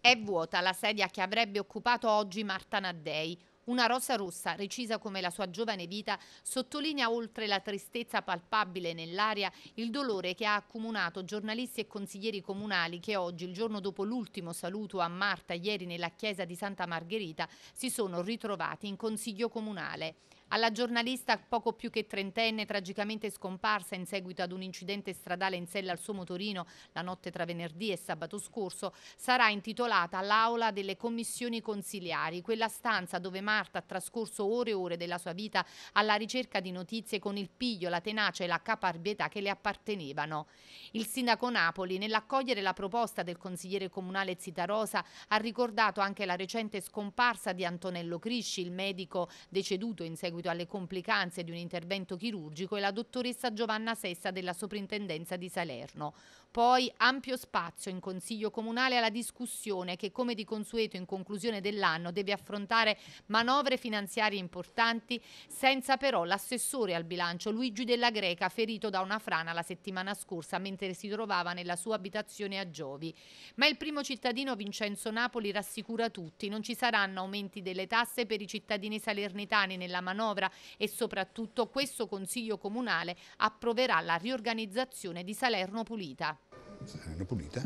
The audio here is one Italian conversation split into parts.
È vuota la sedia che avrebbe occupato oggi Marta Naddei. Una rosa rossa, recisa come la sua giovane vita, sottolinea oltre la tristezza palpabile nell'aria il dolore che ha accomunato giornalisti e consiglieri comunali che oggi, il giorno dopo l'ultimo saluto a Marta ieri nella chiesa di Santa Margherita, si sono ritrovati in consiglio comunale. Alla giornalista poco più che trentenne tragicamente scomparsa in seguito ad un incidente stradale in sella al suo motorino la notte tra venerdì e sabato scorso sarà intitolata l'aula delle commissioni consiliari, quella stanza dove Marta ha trascorso ore e ore della sua vita alla ricerca di notizie con il piglio, la tenacia e la caparbietà che le appartenevano. Il sindaco Napoli, nell'accogliere la proposta del consigliere comunale Zitarosa, ha ricordato anche la recente scomparsa di Antonello Crisci, il medico deceduto in seguito seguito alle complicanze di un intervento chirurgico e la dottoressa Giovanna Sessa della Soprintendenza di Salerno. Poi ampio spazio in Consiglio Comunale alla discussione che come di consueto in conclusione dell'anno deve affrontare manovre finanziarie importanti senza però l'assessore al bilancio Luigi Della Greca ferito da una frana la settimana scorsa mentre si trovava nella sua abitazione a Giovi. Ma il primo cittadino Vincenzo Napoli rassicura tutti, non ci saranno aumenti delle tasse per i cittadini salernitani nella manovra manovra e soprattutto questo Consiglio Comunale approverà la riorganizzazione di Salerno Pulita. Salerno Pulita.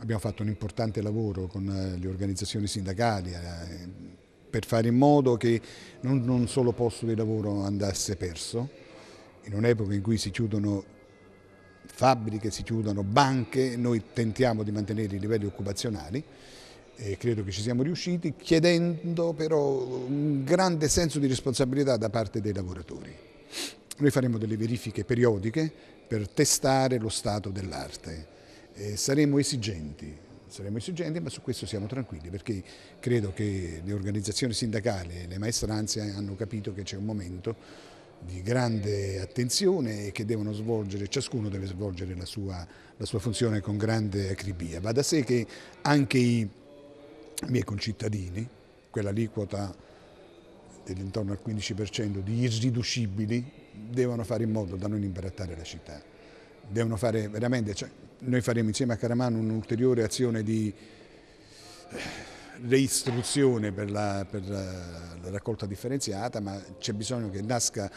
Abbiamo fatto un importante lavoro con eh, le organizzazioni sindacali eh, per fare in modo che non, non solo posto di lavoro andasse perso, in un'epoca in cui si chiudono fabbriche, si chiudono banche, noi tentiamo di mantenere i livelli occupazionali e credo che ci siamo riusciti, chiedendo però un grande senso di responsabilità da parte dei lavoratori. Noi faremo delle verifiche periodiche per testare lo stato dell'arte. saremo esigenti, saremo esigenti, ma su questo siamo tranquilli perché credo che le organizzazioni sindacali e le maestranze hanno capito che c'è un momento di grande attenzione e che devono svolgere, ciascuno deve svolgere la sua, la sua funzione con grande acribia. Va da sé che anche i miei concittadini, quell'aliquota dell'intorno al 15% di irriducibili, devono fare in modo da non imbarattare la città. Devono fare veramente, cioè, noi faremo insieme a Caramano un'ulteriore azione di reistruzione per la, per la raccolta differenziata, ma c'è bisogno che nasca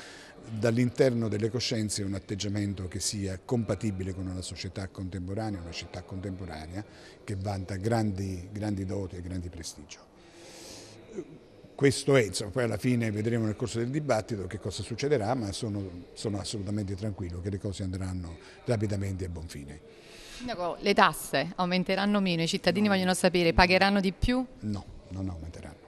dall'interno delle coscienze un atteggiamento che sia compatibile con una società contemporanea, una città contemporanea che vanta grandi, grandi doti e grandi prestigio. Questo è, insomma, poi alla fine vedremo nel corso del dibattito che cosa succederà, ma sono, sono assolutamente tranquillo che le cose andranno rapidamente a buon fine. Sindaco, le tasse aumenteranno meno? I cittadini no. vogliono sapere, pagheranno di più? No, non aumenteranno.